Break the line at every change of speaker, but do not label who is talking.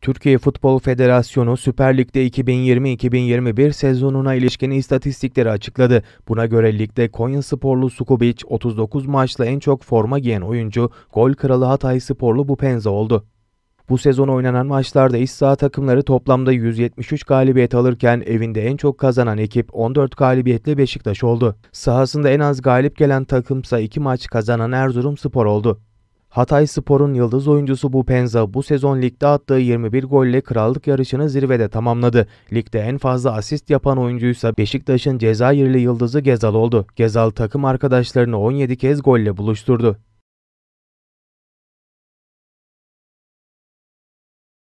Türkiye Futbol Federasyonu Süper Lig'de 2020-2021 sezonuna ilişkin istatistikleri açıkladı. Buna göre ligde Konya Sporlu Sukubic 39 maçla en çok forma giyen oyuncu, gol kralı Hatay Sporlu Bupenza oldu. Bu sezon oynanan maçlarda iç saha takımları toplamda 173 galibiyet alırken evinde en çok kazanan ekip 14 galibiyetle Beşiktaş oldu. Sahasında en az galip gelen takımsa 2 maç kazanan Erzurum Spor oldu. Hatay Spor'un yıldız oyuncusu Bu Penza bu sezon ligde attığı 21 golle krallık yarışını zirvede tamamladı. Ligde en fazla asist yapan oyuncuysa Beşiktaş'ın Cezayirli yıldızı Gezal oldu. Gezal takım arkadaşlarını 17 kez golle buluşturdu.